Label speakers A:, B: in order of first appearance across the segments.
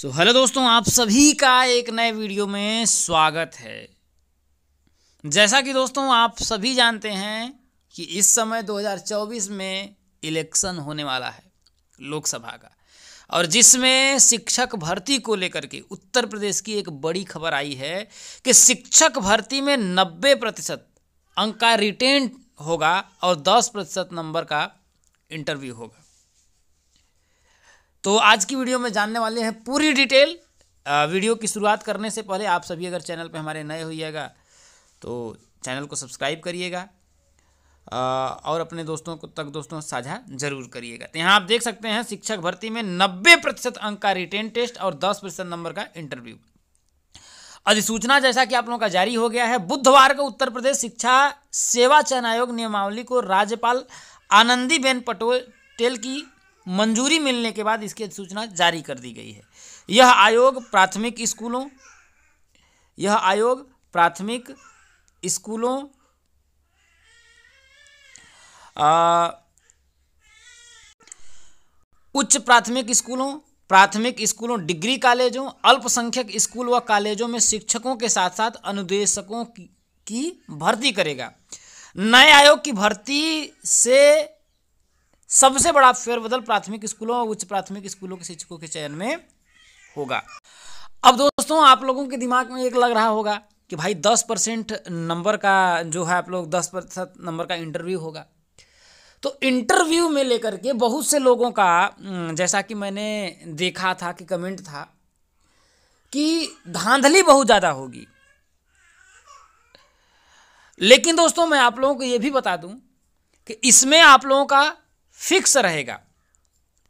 A: सो so, hello दोस्तों आप सभी का एक नए वीडियो में स्वागत है जैसा कि दोस्तों आप सभी जानते हैं कि इस समय 2024 में इलेक्शन होने वाला है लोकसभा का और जिसमें शिक्षक भर्ती को लेकर के उत्तर प्रदेश की एक बड़ी खबर आई है कि शिक्षक भर्ती में 90 प्रतिशत अंक का रिटेन होगा और 10 प्रतिशत नंबर का इंटरव्यू होगा तो आज की वीडियो में जानने वाले हैं पूरी डिटेल वीडियो की शुरुआत करने से पहले आप सभी अगर चैनल पर हमारे नए होइएगा तो चैनल को सब्सक्राइब करिएगा और अपने दोस्तों को तक दोस्तों साझा जरूर करिएगा तो यहाँ आप देख सकते हैं शिक्षक भर्ती में नब्बे प्रतिशत अंक का रिटेन टेस्ट और दस प्रतिशत नंबर का इंटरव्यू अधिसूचना जैसा कि आप लोगों का जारी हो गया है बुधवार को उत्तर प्रदेश शिक्षा सेवा चयन आयोग नियमावली को राज्यपाल आनंदीबेन पटेल की मंजूरी मिलने के बाद इसकी अधिसूचना जारी कर दी गई है यह आयोग प्राथमिक स्कूलों यह आयोग प्राथमिक स्कूलों उच्च प्राथमिक स्कूलों प्राथमिक स्कूलों डिग्री कॉलेजों अल्पसंख्यक स्कूल व कॉलेजों में शिक्षकों के साथ साथ अनुदेशकों की, की भर्ती करेगा नए आयोग की भर्ती से सबसे बड़ा फेरबदल प्राथमिक स्कूलों और उच्च प्राथमिक स्कूलों के शिक्षकों के चयन में होगा अब दोस्तों आप लोगों के दिमाग में एक लग रहा होगा कि भाई दस परसेंट नंबर का जो है आप लोग दस प्रतिशत नंबर का इंटरव्यू होगा तो इंटरव्यू में लेकर के बहुत से लोगों का हम्म, जैसा कि मैंने देखा था कि कमेंट था कि धांधली बहुत ज़्यादा होगी लेकिन दोस्तों मैं आप लोगों को ये भी बता दूं कि इसमें आप लोगों का फिक्स रहेगा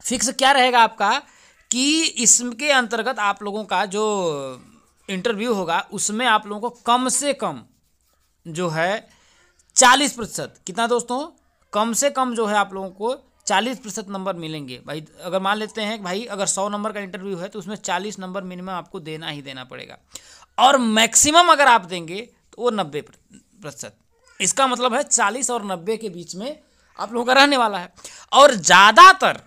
A: फिक्स क्या रहेगा आपका कि इसके अंतर्गत आप लोगों का जो इंटरव्यू होगा उसमें आप लोगों को कम से कम जो है चालीस प्रतिशत कितना दोस्तों कम से कम जो है आप लोगों को चालीस प्रतिशत नंबर मिलेंगे भाई अगर मान लेते हैं भाई अगर सौ नंबर का इंटरव्यू है तो उसमें चालीस नंबर मिनिमम आपको देना ही देना पड़ेगा और मैक्सिमम अगर आप देंगे तो वो नब्बे प्रतिशत इसका मतलब है चालीस और नब्बे के बीच में आप लोगों का रहने वाला है और ज़्यादातर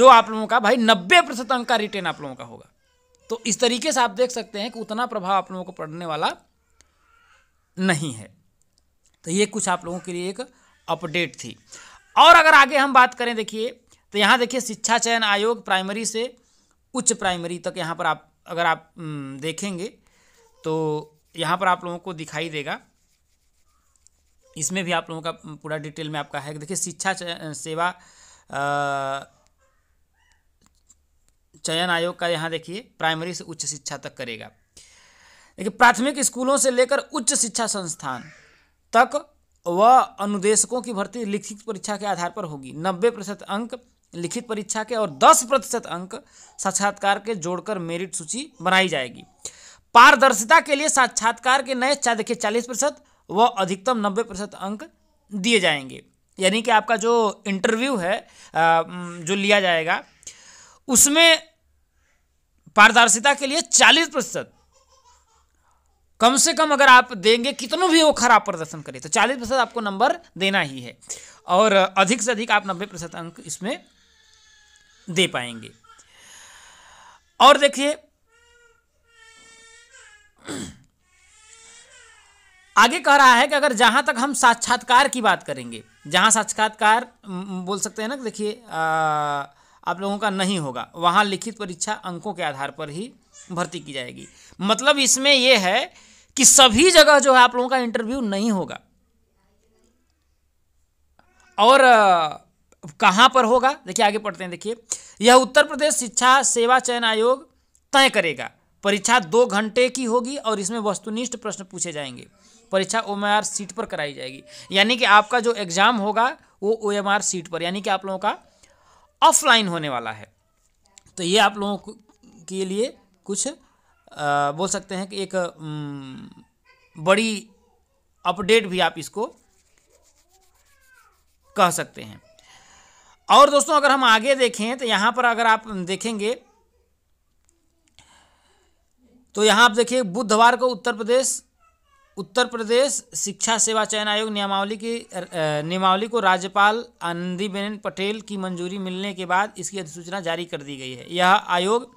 A: जो आप लोगों का भाई नब्बे प्रतिशत अंक का रिटेन आप लोगों का होगा तो इस तरीके से आप देख सकते हैं कि उतना प्रभाव आप लोगों को पड़ने वाला नहीं है तो ये कुछ आप लोगों के लिए एक अपडेट थी और अगर आगे हम बात करें देखिए तो यहाँ देखिए शिक्षा चयन आयोग प्राइमरी से उच्च प्राइमरी तक यहाँ पर आप अगर आप देखेंगे तो यहाँ पर आप लोगों को दिखाई देगा इसमें भी आप लोगों का पूरा डिटेल में आपका है देखिए शिक्षा सेवा चयन आयोग का यहाँ देखिए प्राइमरी से उच्च शिक्षा तक करेगा देखिए प्राथमिक स्कूलों से लेकर उच्च शिक्षा संस्थान तक व अनुदेशकों की भर्ती लिखित परीक्षा के आधार पर होगी नब्बे प्रतिशत अंक लिखित परीक्षा के और दस प्रतिशत अंक साक्षात्कार के जोड़कर मेरिट सूची बनाई जाएगी पारदर्शिता के लिए साक्षात्कार के नए देखिए चालीस प्रतिशत वह अधिकतम नब्बे प्रतिशत अंक दिए जाएंगे यानी कि आपका जो इंटरव्यू है जो लिया जाएगा उसमें पारदर्शिता के लिए चालीस प्रतिशत कम से कम अगर आप देंगे कितनों भी वो खराब प्रदर्शन करे तो चालीस प्रतिशत आपको नंबर देना ही है और अधिक से अधिक आप नब्बे प्रतिशत अंक इसमें दे पाएंगे और देखिए आगे कह रहा है कि अगर जहाँ तक हम साक्षात्कार की बात करेंगे जहाँ साक्षात्कार बोल सकते हैं ना देखिए आप लोगों का नहीं होगा वहाँ लिखित परीक्षा अंकों के आधार पर ही भर्ती की जाएगी मतलब इसमें यह है कि सभी जगह जो है आप लोगों का इंटरव्यू नहीं होगा और कहाँ पर होगा देखिए आगे पढ़ते हैं देखिए यह उत्तर प्रदेश शिक्षा सेवा चयन आयोग तय करेगा परीक्षा दो घंटे की होगी और इसमें वस्तुनिष्ठ प्रश्न पूछे जाएंगे परीक्षा ओ सीट पर कराई जाएगी यानी कि आपका जो एग्ज़ाम होगा वो ओ सीट पर यानी कि आप लोगों का ऑफलाइन होने वाला है तो ये आप लोगों के लिए कुछ आ, बोल सकते हैं कि एक बड़ी अपडेट भी आप इसको कह सकते हैं और दोस्तों अगर हम आगे देखें तो यहाँ पर अगर आप देखेंगे तो यहाँ आप देखिए बुधवार को उत्तर प्रदेश उत्तर प्रदेश शिक्षा सेवा चयन आयोग नियमावली की नियमावली को राज्यपाल आनंदीबेन पटेल की मंजूरी मिलने के बाद इसकी अधिसूचना जारी कर दी गई है यह आयोग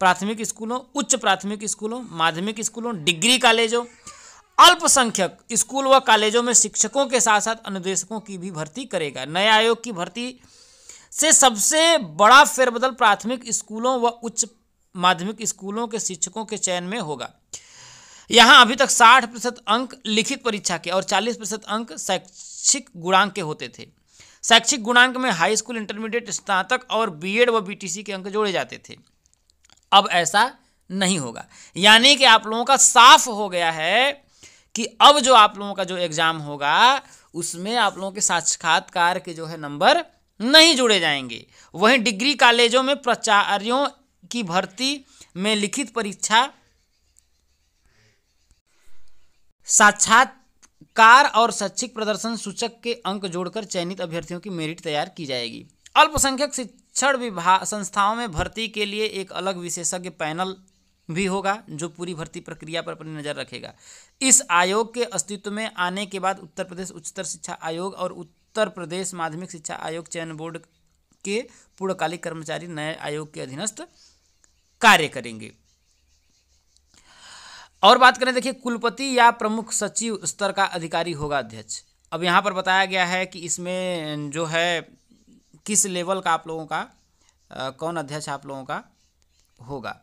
A: प्राथमिक स्कूलों उच्च प्राथमिक स्कूलों माध्यमिक स्कूलों डिग्री कॉलेजों अल्पसंख्यक स्कूल व कॉलेजों में शिक्षकों के साथ साथ अनुदेशकों की भी भर्ती करेगा नए आयोग की भर्ती से सबसे बड़ा फेरबदल प्राथमिक स्कूलों व उच्च माध्यमिक स्कूलों के शिक्षकों के चयन में होगा यहाँ अभी तक 60 प्रतिशत अंक लिखित परीक्षा के और 40 प्रतिशत अंक शैक्षिक गुणांक के होते थे शैक्षिक गुणांक में हाई स्कूल इंटरमीडिएट स्नातक और बीएड व बीटीसी के अंक जोड़े जाते थे अब ऐसा नहीं होगा यानी कि आप लोगों का साफ हो गया है कि अब जो आप लोगों का जो एग्ज़ाम होगा उसमें आप लोगों के साक्षात्कार के जो है नंबर नहीं जुड़े जाएंगे वहीं डिग्री कॉलेजों में प्राचार्यों की भर्ती में लिखित परीक्षा साक्षात्कार और शैक्षिक प्रदर्शन सूचक के अंक जोड़कर चयनित अभ्यर्थियों की मेरिट तैयार की जाएगी अल्पसंख्यक शिक्षण विभाग संस्थाओं में भर्ती के लिए एक अलग विशेषज्ञ पैनल भी होगा जो पूरी भर्ती प्रक्रिया पर अपनी नज़र रखेगा इस आयोग के अस्तित्व में आने के बाद उत्तर प्रदेश उच्चतर शिक्षा आयोग और उत्तर प्रदेश माध्यमिक शिक्षा आयोग चयन बोर्ड के पूर्णकालिक कर्मचारी नए आयोग के अधीनस्थ कार्य करेंगे और बात करें देखिए कुलपति या प्रमुख सचिव स्तर का अधिकारी होगा अध्यक्ष अब यहाँ पर बताया गया है कि इसमें जो है किस लेवल का आप लोगों का आ, कौन अध्यक्ष आप लोगों का होगा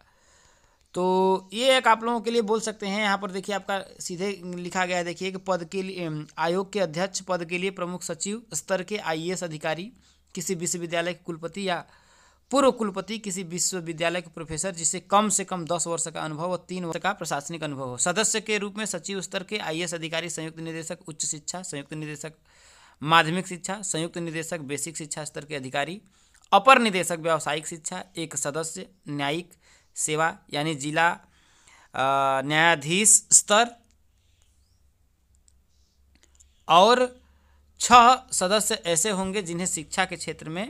A: तो ये एक आप लोगों के लिए बोल सकते हैं यहाँ पर देखिए आपका सीधे लिखा गया है देखिए कि पद के लिए आयोग के अध्यक्ष पद के लिए प्रमुख सचिव स्तर के आईएएस अधिकारी किसी विश्वविद्यालय के कुलपति या पूर्व कुलपति किसी विश्वविद्यालय के प्रोफेसर जिसे कम से कम दस वर्ष का अनुभव और तीन वर्ष का प्रशासनिक अनुभव हो सदस्य के रूप में सचिव स्तर के आई अधिकारी संयुक्त निदेशक उच्च शिक्षा संयुक्त निदेशक माध्यमिक शिक्षा संयुक्त निदेशक बेसिक शिक्षा स्तर के अधिकारी अपर निदेशक व्यावसायिक शिक्षा एक सदस्य न्यायिक सेवा यानी जिला न्यायाधीश स्तर और छह सदस्य ऐसे होंगे जिन्हें शिक्षा के क्षेत्र में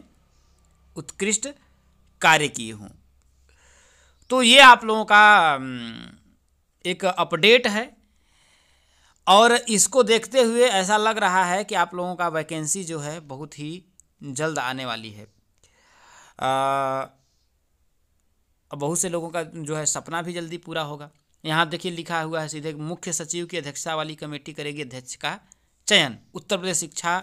A: उत्कृष्ट कार्य किए हों तो ये आप लोगों का एक अपडेट है और इसको देखते हुए ऐसा लग रहा है कि आप लोगों का वैकेंसी जो है बहुत ही जल्द आने वाली है आ, बहुत से लोगों का जो है सपना भी जल्दी पूरा होगा यहाँ देखिए लिखा हुआ है सीधे मुख्य सचिव की अध्यक्षता वाली कमेटी करेगी अध्यक्ष का चयन उत्तर प्रदेश शिक्षा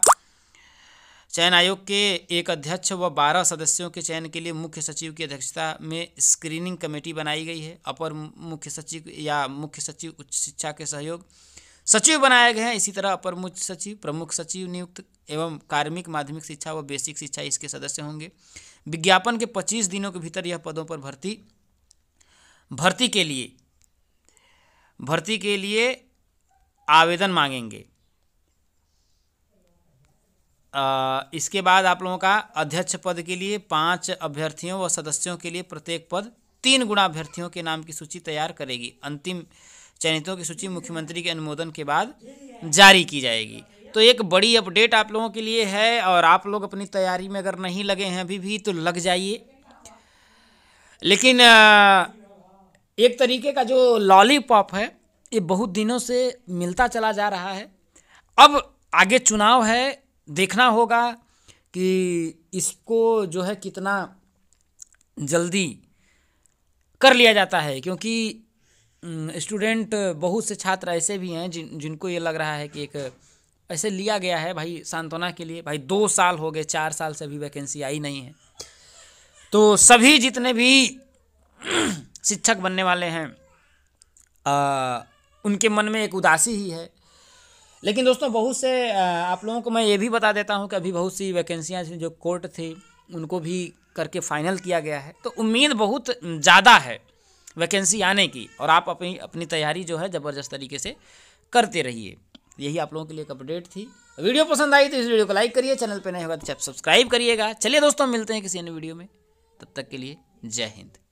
A: चयन आयोग के एक अध्यक्ष व बारह सदस्यों के चयन के लिए मुख्य सचिव की अध्यक्षता में स्क्रीनिंग कमेटी बनाई गई है अपर मुख्य सचिव या मुख्य सचिव उच्च शिक्षा के सहयोग सचिव बनाए गए हैं इसी तरह अपर मुख्य सचिव प्रमुख सचिव नियुक्त एवं कार्मिक माध्यमिक शिक्षा व बेसिक शिक्षा इसके सदस्य होंगे विज्ञापन के पच्चीस दिनों के भीतर यह पदों पर भर्ती भर्ती के लिए भर्ती के लिए आवेदन मांगेंगे इसके बाद आप लोगों का अध्यक्ष पद के लिए पाँच अभ्यर्थियों व सदस्यों के लिए प्रत्येक पद तीन गुणा अभ्यर्थियों के नाम की सूची तैयार करेगी अंतिम चयनितों की सूची मुख्यमंत्री के अनुमोदन के बाद जारी की जाएगी तो एक बड़ी अपडेट आप लोगों के लिए है और आप लोग अपनी तैयारी में अगर नहीं लगे हैं अभी भी तो लग जाइए लेकिन एक तरीके का जो लॉलीपॉप है ये बहुत दिनों से मिलता चला जा रहा है अब आगे चुनाव है देखना होगा कि इसको जो है कितना जल्दी कर लिया जाता है क्योंकि स्टूडेंट बहुत से छात्र ऐसे भी हैं जिन जिनको ये लग रहा है कि एक ऐसे लिया गया है भाई सांत्वना के लिए भाई दो साल हो गए चार साल से भी वैकेंसी आई नहीं है तो सभी जितने भी शिक्षक बनने वाले हैं आ, उनके मन में एक उदासी ही है लेकिन दोस्तों बहुत से आप लोगों को मैं ये भी बता देता हूँ कि अभी बहुत सी वैकेंसियाँ थी जो कोर्ट थी उनको भी करके फाइनल किया गया है तो उम्मीद बहुत ज़्यादा है वैकेंसी आने की और आप अपनी अपनी तैयारी जो है ज़बरदस्त तरीके से करते रहिए यही आप लोगों के लिए एक अपडेट थी वीडियो पसंद आई तो इस वीडियो को लाइक करिए चैनल पर नहीं होगा तो सब्सक्राइब करिएगा चलिए दोस्तों मिलते हैं किसी अन्य वीडियो में तब तक के लिए जय हिंद